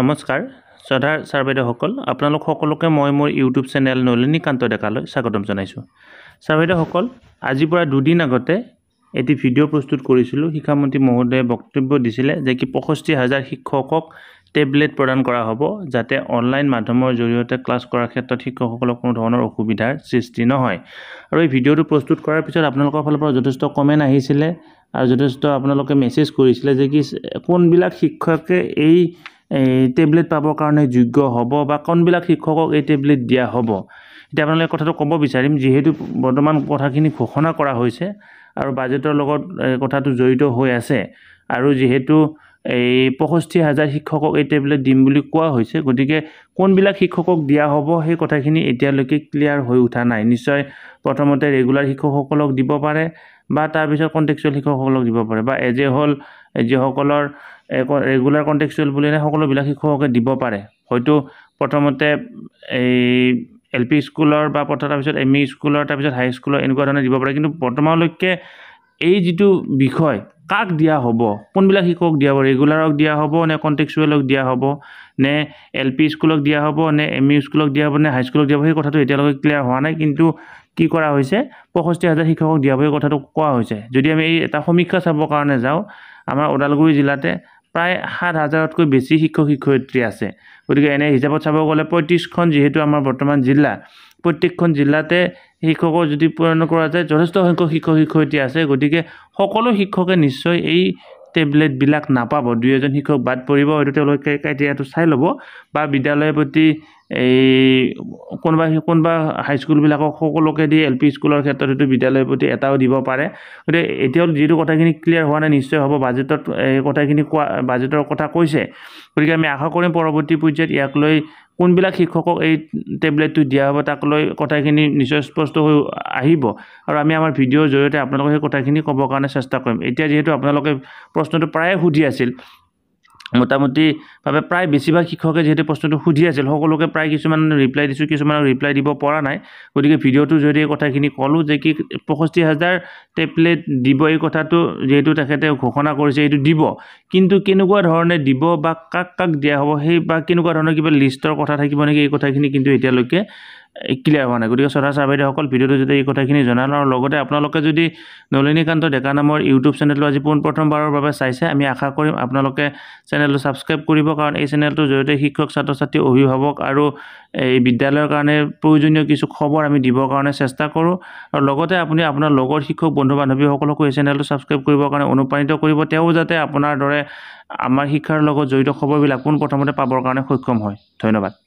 নমস্কাৰ শ্ৰদ্ধাৰ ছাৰ বাইদেউসকল আপোনালোক সকলোকে মই মোৰ ইউটিউব চেনেল নলিনীকান্ত ডেকালৈ স্বাগতম জনাইছোঁ ছাৰ বাইদেউসকল আজিৰ পৰা দুদিন আগতে এটি ভিডিঅ' প্ৰস্তুত কৰিছিলোঁ শিক্ষামন্ত্ৰী মহোদয়ে বক্তব্য দিছিলে যে কি পয়ষষ্ঠি হাজাৰ শিক্ষকক টেবলেট প্ৰদান কৰা হ'ব যাতে অনলাইন মাধ্যমৰ জৰিয়তে ক্লাছ কৰাৰ ক্ষেত্ৰত শিক্ষকসকলক কোনো ধৰণৰ অসুবিধাৰ সৃষ্টি নহয় আৰু এই ভিডিঅ'টো প্ৰস্তুত কৰাৰ পিছত আপোনালোকৰ ফালৰ পৰা যথেষ্ট কমেণ্ট আহিছিলে আৰু যথেষ্ট আপোনালোকে মেছেজ কৰিছিলে যে কি কোনবিলাক শিক্ষকে এই এই টেবলেট পাবৰ কাৰণে যোগ্য হ'ব বা কোনবিলাক শিক্ষকক এই টেবলেট দিয়া হ'ব এতিয়া আপোনালোকে কথাটো ক'ব বিচাৰিম যিহেতু বৰ্তমান কথাখিনি ঘোষণা কৰা হৈছে আৰু বাজেটৰ লগত কথাটো জড়িত হৈ আছে আৰু যিহেতু এই পঁষষ্ঠি হাজাৰ শিক্ষকক এই টেবলেট দিম বুলি কোৱা হৈছে গতিকে কোনবিলাক শিক্ষকক দিয়া হ'ব সেই কথাখিনি এতিয়ালৈকে ক্লিয়াৰ হৈ উঠা নাই নিশ্চয় প্ৰথমতে ৰেগুলাৰ শিক্ষকসকলক দিব পাৰে বা তাৰপিছত কণ্টেকচুৱেল শিক্ষকসকলক দিব পাৰে বা এজে হ'ল যিসকলৰ ৰেগুলাৰ কণ্টেকচুৱেল বুলি নাই সকলোবিলাক শিক্ষককে দিব পাৰে হয়তো প্ৰথমতে এই এল পি স্কুলৰ বা প্ৰথম তাৰপিছত এম ই e স্কুলৰ তাৰপিছত হাইস্কুলৰ এনেকুৱা ধৰণে দিব পাৰে কিন্তু বৰ্তমানলৈকে এই যিটো বিষয় কাক দিয়া হ'ব কোনবিলাক শিক্ষক দিয়া হ'ব ৰেগুলাৰক দিয়া হ'ব নে কণ্টেকচুৱেলক দিয়া হ'ব নে এল পি স্কুলক দিয়া হ'ব নে এম ই স্কুলক দিয়া হ'ব নে হাইস্কুলক দিয়া হ'ব সেই কথাটো এতিয়ালৈকে ক্লিয়াৰ হোৱা নাই কিন্তু কি কৰা হৈছে পঁষষ্ঠি হাজাৰ শিক্ষকক দিয়া হ'ব সেই কথাটো কোৱা হৈছে যদি আমি এই এটা সমীক্ষা চাবৰ কাৰণে যাওঁ আমাৰ ওদালগুৰি জিলাতে প্ৰায় সাত হাজাৰতকৈ বেছি শিক্ষক শিক্ষয়িত্ৰী আছে গতিকে এনে হিচাপত চাব গ'লে পঁয়ত্ৰিছখন যিহেতু আমাৰ বৰ্তমান জিলা প্ৰত্যেকখন জিলাতে শিক্ষকৰ যদি পূৰণ কৰা যায় যথেষ্ট সংখ্যক শিক্ষক শিক্ষয়িত্ৰী আছে গতিকে সকলো শিক্ষকে নিশ্চয় এই টেবলেটবিলাক নাপাব দুই এজন শিক্ষক বাদ পৰিব হয়তো তেওঁলোকে ক্ৰাইটেৰিয়াটো চাই ল'ব বা বিদ্যালয়ৰ প্ৰতি এই কোনোবা কোনোবা হাইস্কুলবিলাকক সকলোকে দি এল পি স্কুলৰ ক্ষেত্ৰত সেইটো বিদ্যালয়ৰ প্ৰতি এটাও দিব পাৰে গতিকে এতিয়াও যিটো কথাখিনি ক্লিয়াৰ হোৱা নাই নিশ্চয় হ'ব বাজেটত এই কথাখিনি কোৱা বাজেটৰ কথা কৈছে গতিকে আমি আশা কৰিম পৰৱৰ্তী পৰ্যায়ত ইয়াক লৈ কোনবিলাক শিক্ষকক এই টেবলেটটো দিয়া হ'ব তাক লৈ কথাখিনি নিশ্চয় স্পষ্ট হৈ আহিব আৰু আমি আমাৰ ভিডিঅ'ৰ জৰিয়তে আপোনালোকক সেই কথাখিনি ক'বৰ কাৰণে চেষ্টা কৰিম এতিয়া যিহেতু আপোনালোকে প্ৰশ্নটো প্ৰায়ে সুধি আছিল মোটামুটিভাৱে প্ৰায় বেছিভাগ শিক্ষকে যিহেতু প্ৰশ্নটো সুধি আছিল সকলোকে প্ৰায় কিছুমান ৰিপ্লাই দিছোঁ কিছুমানক ৰিপ্লাই দিব পৰা নাই গতিকে ভিডিঅ'টোৰ জৰিয়তে এই কথাখিনি ক'লোঁ যে কি পয়ষষ্ঠি হাজাৰ টেবলেট দিব এই কথাটো যিহেতু তেখেতে ঘোষণা কৰিছে এইটো দিব কিন্তু কেনেকুৱা ধৰণে দিব বা কাক কাক দিয়া হ'ব সেই বা কেনেকুৱা ধৰণৰ কিবা লিষ্টৰ কথা থাকিব নেকি এই কথাখিনি কিন্তু এতিয়ালৈকে ক্লিয়াৰ হোৱা নাই গতিকে শ্ৰদ্ধা বাইদেউসকল ভিডিঅ'টো যদি এই কথাখিনি জনালো আৰু লগতে আপোনালোকে যদি নলিনীকান্ত ডেকা নামৰ ইউটিউব চেনেলটো আজি পোনপ্ৰথমবাৰৰ বাবে চাইছে আমি আশা কৰিম আপোনালোকে চেনেলটো ছাবস্ক্ৰাইব কৰিব কাৰণ এই চেনেলটোৰ জৰিয়তে শিক্ষক ছাত্ৰ ছাত্ৰী অভিভাৱক আৰু এই বিদ্যালয়ৰ কাৰণে প্ৰয়োজনীয় কিছু খবৰ আমি দিবৰ কাৰণে চেষ্টা কৰোঁ আৰু লগতে আপুনি আপোনাৰ লগৰ শিক্ষক বন্ধু বান্ধৱীসকলকো এই চেনেলটো ছাবস্ক্ৰাইব কৰিবৰ কাৰণে অনুপ্ৰাণিত কৰিব তেওঁ যাতে আপোনাৰ দৰে আমাৰ শিক্ষাৰ লগত জড়িত খবৰবিলাক পোনপ্ৰথমতে পাবৰ কাৰণে সক্ষম হয় ধন্যবাদ